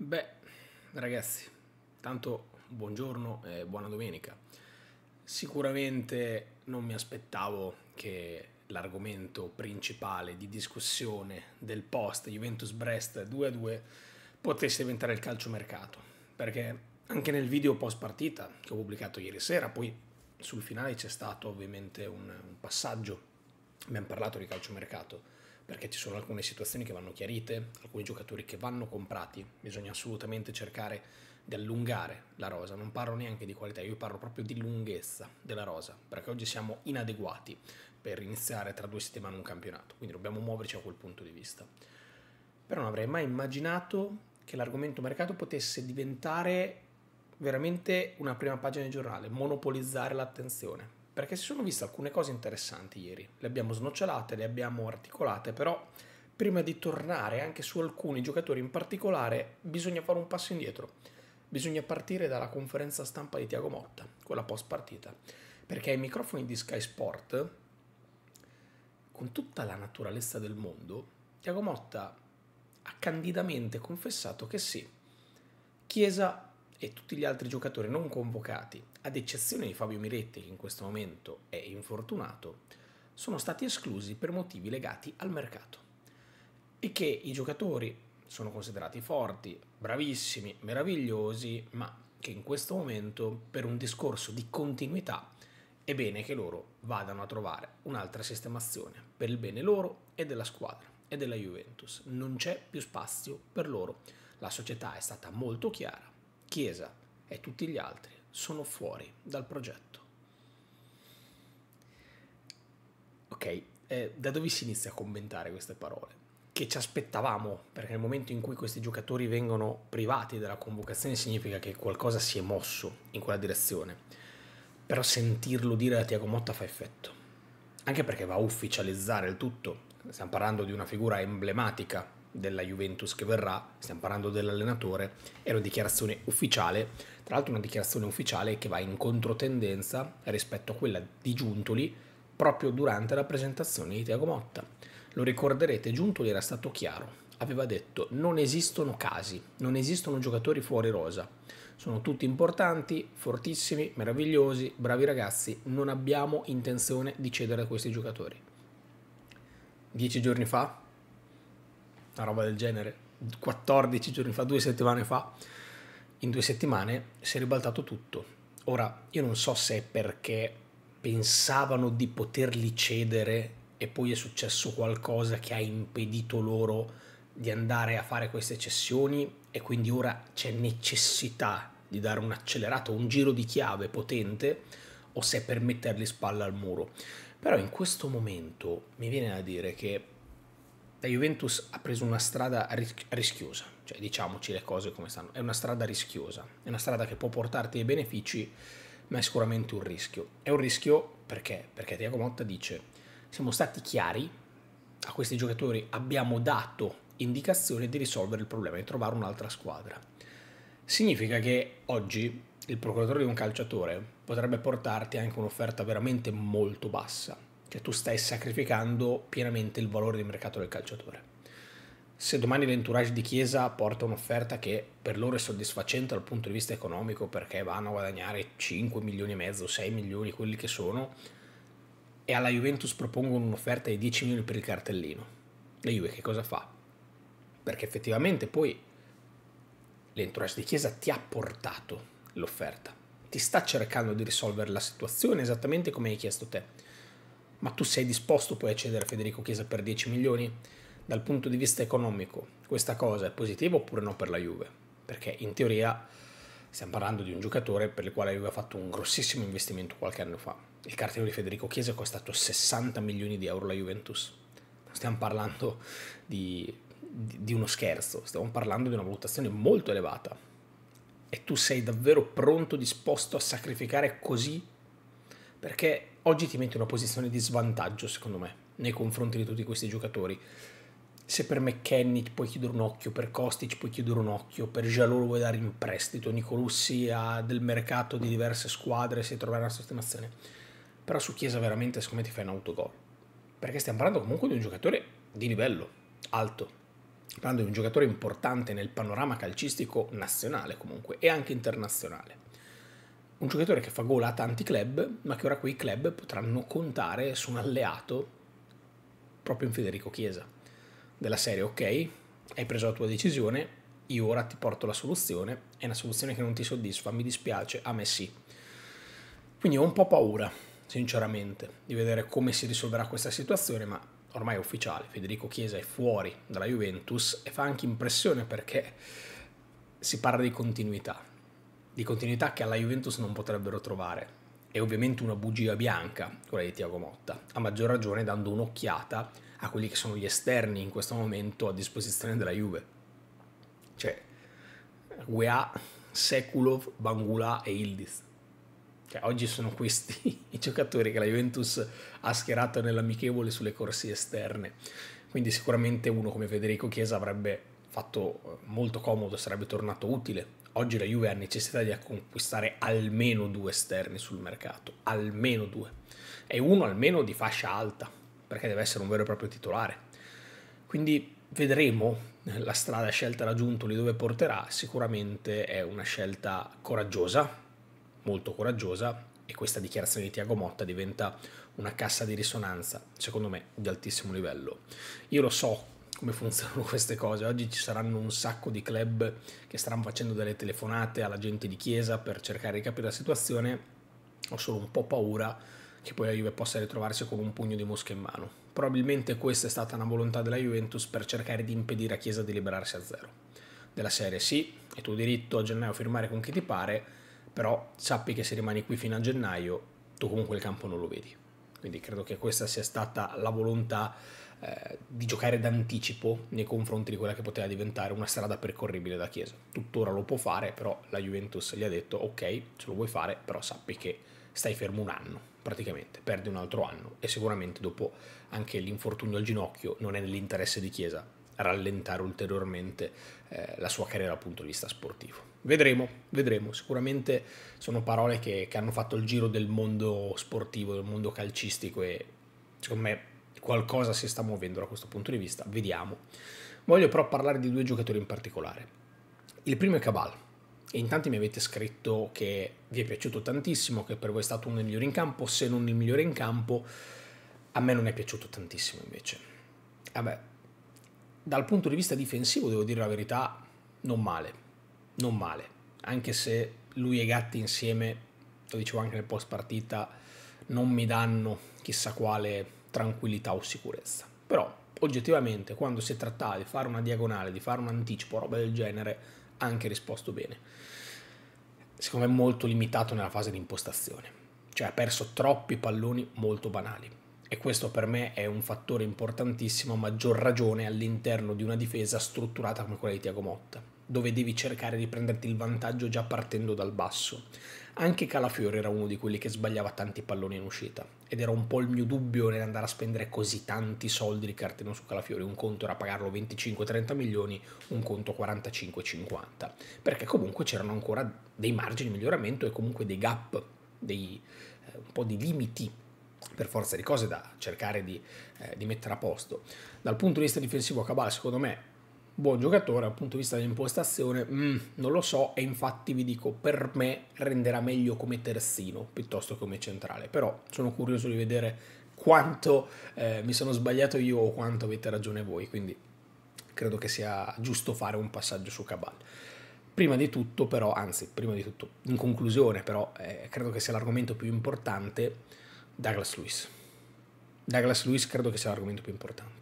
Beh, ragazzi, tanto buongiorno e buona domenica. Sicuramente non mi aspettavo che l'argomento principale di discussione del post Juventus-Brest 2-2 potesse diventare il calciomercato, perché anche nel video post partita che ho pubblicato ieri sera, poi sul finale c'è stato ovviamente un, un passaggio, abbiamo parlato di calciomercato, perché ci sono alcune situazioni che vanno chiarite, alcuni giocatori che vanno comprati, bisogna assolutamente cercare di allungare la rosa, non parlo neanche di qualità, io parlo proprio di lunghezza della rosa, perché oggi siamo inadeguati per iniziare tra due settimane un campionato, quindi dobbiamo muoverci a quel punto di vista. Però non avrei mai immaginato che l'argomento mercato potesse diventare veramente una prima pagina di giornale, monopolizzare l'attenzione perché si sono viste alcune cose interessanti ieri. Le abbiamo snocciolate, le abbiamo articolate, però prima di tornare anche su alcuni giocatori in particolare bisogna fare un passo indietro. Bisogna partire dalla conferenza stampa di Tiago Motta, quella post partita, perché ai microfoni di Sky Sport, con tutta la naturalezza del mondo, Tiago Motta ha candidamente confessato che sì, Chiesa e tutti gli altri giocatori non convocati ad eccezione di Fabio Miretti che in questo momento è infortunato, sono stati esclusi per motivi legati al mercato e che i giocatori sono considerati forti, bravissimi, meravigliosi, ma che in questo momento per un discorso di continuità è bene che loro vadano a trovare un'altra sistemazione per il bene loro e della squadra e della Juventus. Non c'è più spazio per loro. La società è stata molto chiara, Chiesa e tutti gli altri sono fuori dal progetto. Ok, eh, da dove si inizia a commentare queste parole? Che ci aspettavamo, perché nel momento in cui questi giocatori vengono privati della convocazione significa che qualcosa si è mosso in quella direzione. Però sentirlo dire a Tiago Motta fa effetto, anche perché va a ufficializzare il tutto. Stiamo parlando di una figura emblematica della Juventus che verrà, stiamo parlando dell'allenatore, è una dichiarazione ufficiale, tra l'altro una dichiarazione ufficiale che va in controtendenza rispetto a quella di Giuntoli proprio durante la presentazione di Tiago Motta. Lo ricorderete, Giuntoli era stato chiaro, aveva detto non esistono casi, non esistono giocatori fuori rosa, sono tutti importanti, fortissimi, meravigliosi, bravi ragazzi, non abbiamo intenzione di cedere a questi giocatori. Dieci giorni fa una roba del genere, 14 giorni fa, due settimane fa, in due settimane si è ribaltato tutto. Ora, io non so se è perché pensavano di poterli cedere e poi è successo qualcosa che ha impedito loro di andare a fare queste cessioni e quindi ora c'è necessità di dare un accelerato, un giro di chiave potente o se per metterli spalla al muro. Però in questo momento mi viene da dire che la Juventus ha preso una strada rischiosa, cioè diciamoci le cose come stanno, è una strada rischiosa, è una strada che può portarti dei benefici, ma è sicuramente un rischio. È un rischio perché? Perché Tiago Motta dice, siamo stati chiari, a questi giocatori abbiamo dato indicazione di risolvere il problema, di trovare un'altra squadra. Significa che oggi il procuratore di un calciatore potrebbe portarti anche un'offerta veramente molto bassa che cioè, tu stai sacrificando pienamente il valore di mercato del calciatore. Se domani l'entourage di Chiesa porta un'offerta che per loro è soddisfacente dal punto di vista economico perché vanno a guadagnare 5 milioni e mezzo, 6 milioni, quelli che sono, e alla Juventus propongono un'offerta di 10 milioni per il cartellino, la Juve che cosa fa? Perché effettivamente poi l'entourage di Chiesa ti ha portato l'offerta, ti sta cercando di risolvere la situazione esattamente come hai chiesto te ma tu sei disposto poi a cedere a Federico Chiesa per 10 milioni? Dal punto di vista economico, questa cosa è positiva oppure no per la Juve? Perché in teoria stiamo parlando di un giocatore per il quale la Juve ha fatto un grossissimo investimento qualche anno fa. Il cartellino di Federico Chiesa ha costato 60 milioni di euro la Juventus. Non stiamo parlando di, di uno scherzo, stiamo parlando di una valutazione molto elevata. E tu sei davvero pronto, disposto a sacrificare così perché oggi ti metti in una posizione di svantaggio, secondo me, nei confronti di tutti questi giocatori. Se per McKenny ti puoi chiudere un occhio, per Kostic puoi chiudere un occhio, per Jalou vuoi dare in prestito, Nicolussi ha del mercato di diverse squadre se trovare una sistemazione. Però su Chiesa veramente secondo me ti fai un autogol. Perché stiamo parlando comunque di un giocatore di livello alto. Stiamo parlando di un giocatore importante nel panorama calcistico nazionale comunque e anche internazionale un giocatore che fa gol a tanti club, ma che ora quei club potranno contare su un alleato proprio in Federico Chiesa. Della serie, ok, hai preso la tua decisione, io ora ti porto la soluzione, è una soluzione che non ti soddisfa, mi dispiace, a me sì. Quindi ho un po' paura, sinceramente, di vedere come si risolverà questa situazione, ma ormai è ufficiale, Federico Chiesa è fuori dalla Juventus e fa anche impressione perché si parla di continuità di continuità che alla Juventus non potrebbero trovare. È ovviamente una bugia bianca quella di Tiago Motta, a maggior ragione dando un'occhiata a quelli che sono gli esterni in questo momento a disposizione della Juve. Cioè, UEA, Sekulov, Bangula e Ildiz. Cioè, oggi sono questi i giocatori che la Juventus ha schierato nell'amichevole sulle corsie esterne. Quindi sicuramente uno come Federico Chiesa avrebbe fatto eh, molto comodo, sarebbe tornato utile. Oggi la Juve ha necessità di conquistare almeno due esterni sul mercato, almeno due, e uno almeno di fascia alta, perché deve essere un vero e proprio titolare. Quindi vedremo eh, la strada scelta da Giuntoli dove porterà, sicuramente è una scelta coraggiosa, molto coraggiosa, e questa dichiarazione di Tiago Motta diventa una cassa di risonanza, secondo me, di altissimo livello. Io lo so come funzionano queste cose. Oggi ci saranno un sacco di club che staranno facendo delle telefonate alla gente di chiesa per cercare di capire la situazione. Ho solo un po' paura che poi la Juve possa ritrovarsi con un pugno di mosche in mano. Probabilmente questa è stata una volontà della Juventus per cercare di impedire a Chiesa di liberarsi a zero. Della serie sì, è tuo diritto a gennaio firmare con chi ti pare, però sappi che se rimani qui fino a gennaio tu comunque il campo non lo vedi. Quindi credo che questa sia stata la volontà eh, di giocare d'anticipo nei confronti di quella che poteva diventare una strada percorribile da Chiesa. Tuttora lo può fare, però la Juventus gli ha detto ok, ce lo vuoi fare, però sappi che stai fermo un anno praticamente, perdi un altro anno e sicuramente dopo anche l'infortunio al ginocchio non è nell'interesse di Chiesa rallentare ulteriormente eh, la sua carriera dal punto di vista sportivo. Vedremo, vedremo, sicuramente sono parole che, che hanno fatto il giro del mondo sportivo, del mondo calcistico e secondo me qualcosa si sta muovendo da questo punto di vista, vediamo. Voglio però parlare di due giocatori in particolare. Il primo è Cabal, e in tanti mi avete scritto che vi è piaciuto tantissimo, che per voi è stato uno dei migliori in campo, se non il migliore in campo, a me non è piaciuto tantissimo invece. Vabbè, dal punto di vista difensivo devo dire la verità, non male, non male, anche se lui e Gatti insieme, lo dicevo anche nel post partita, non mi danno chissà quale tranquillità o sicurezza. Però oggettivamente quando si trattava di fare una diagonale, di fare un anticipo, roba del genere, ha anche risposto bene. Secondo me è molto limitato nella fase di impostazione, cioè ha perso troppi palloni molto banali. E questo per me è un fattore importantissimo, a maggior ragione all'interno di una difesa strutturata come quella di Tiago Motta, dove devi cercare di prenderti il vantaggio già partendo dal basso. Anche Calafiori era uno di quelli che sbagliava tanti palloni in uscita ed era un po' il mio dubbio nell'andare a spendere così tanti soldi di cartellino su Calafiori. Un conto era pagarlo 25-30 milioni, un conto 45-50, perché comunque c'erano ancora dei margini di miglioramento e comunque dei gap, dei, eh, un po' di limiti per forza di cose da cercare di, eh, di, mettere a posto. Dal punto di vista difensivo Cabal secondo me buon giocatore dal punto di vista dell'impostazione, mm, non lo so e infatti vi dico per me renderà meglio come terzino piuttosto che come centrale, però sono curioso di vedere quanto eh, mi sono sbagliato io o quanto avete ragione voi, quindi credo che sia giusto fare un passaggio su Cabal. Prima di tutto però, anzi prima di tutto, in conclusione però, eh, credo che sia l'argomento più importante Douglas Lewis. Douglas Lewis credo che sia l'argomento più importante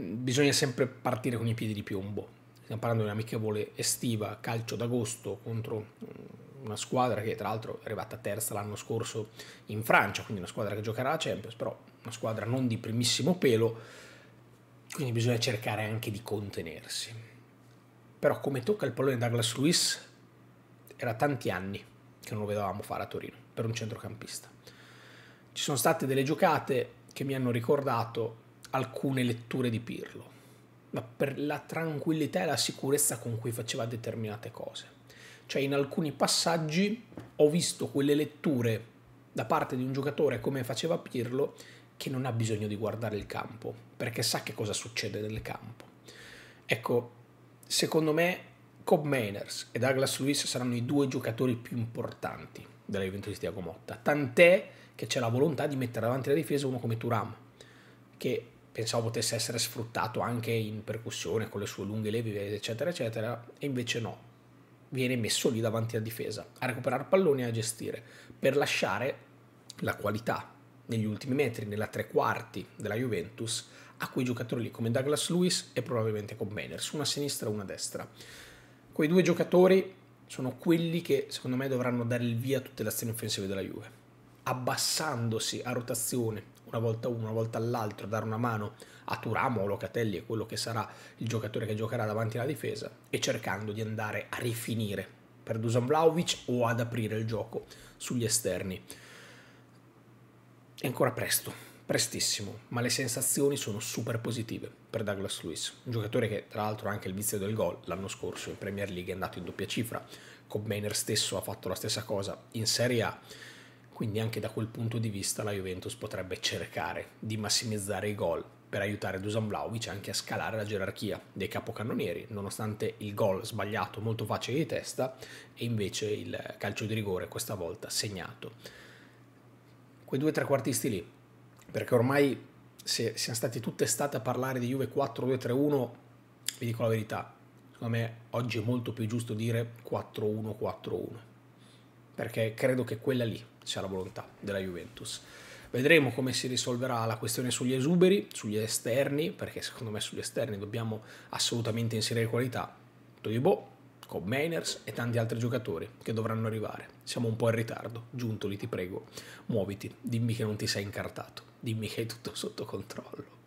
bisogna sempre partire con i piedi di piombo. Stiamo parlando di un'amichevole estiva, calcio d'agosto contro mm, una squadra che tra l'altro è arrivata terza l'anno scorso in Francia, quindi una squadra che giocherà la Champions, però una squadra non di primissimo pelo, quindi bisogna cercare anche di contenersi. Però come tocca il pallone Douglas Luiz, era tanti anni che non lo vedevamo fare a Torino, per un centrocampista. Ci sono state delle giocate che mi hanno ricordato alcune letture di Pirlo, ma per la tranquillità e la sicurezza con cui faceva determinate cose. Cioè in alcuni passaggi ho visto quelle letture da parte di un giocatore come faceva Pirlo che non ha bisogno di guardare il campo, perché sa che cosa succede nel campo. Ecco, secondo me Cobb Mainers e Douglas Lewis saranno i due giocatori più importanti della Juventus di Tiago Motta, tant'è che c'è la volontà di mettere davanti alla difesa uno come Turam, che pensavo potesse essere sfruttato anche in percussione con le sue lunghe levi, eccetera, eccetera, e invece no. Viene messo lì davanti alla difesa, a recuperare palloni e a gestire, per lasciare la qualità negli ultimi metri, nella tre quarti della Juventus, a quei giocatori lì come Douglas Lewis e probabilmente con Manners, una a sinistra e una a destra. Quei due giocatori sono quelli che secondo me dovranno dare il via a tutte le azioni offensive della Juve, abbassandosi a rotazione, una volta uno, una volta all'altro, dare una mano a Turamo o Locatelli e quello che sarà il giocatore che giocherà davanti alla difesa e cercando di andare a rifinire per Dusan Vlaovic o ad aprire il gioco sugli esterni. È ancora presto, prestissimo, ma le sensazioni sono super positive per Douglas Lewis, un giocatore che tra l'altro ha anche il vizio del gol, l'anno scorso in Premier League è andato in doppia cifra, Cobmainer stesso ha fatto la stessa cosa in Serie A quindi anche da quel punto di vista la Juventus potrebbe cercare di massimizzare i gol per aiutare Dusan Vlaovic anche a scalare la gerarchia dei capocannonieri, nonostante il gol sbagliato molto facile di testa e invece il calcio di rigore questa volta segnato. Quei due trequartisti lì, perché ormai se siamo stati tutte estate a parlare di Juve 4-2-3-1, vi dico la verità, secondo me oggi è molto più giusto dire 4-1-4-1 perché credo che quella lì sia la volontà della Juventus. Vedremo come si risolverà la questione sugli esuberi, sugli esterni, perché secondo me sugli esterni dobbiamo assolutamente inserire qualità. Toyebo, con Mainers e tanti altri giocatori che dovranno arrivare. Siamo un po' in ritardo. Giuntoli, ti prego, muoviti, dimmi che non ti sei incartato, dimmi che è tutto sotto controllo.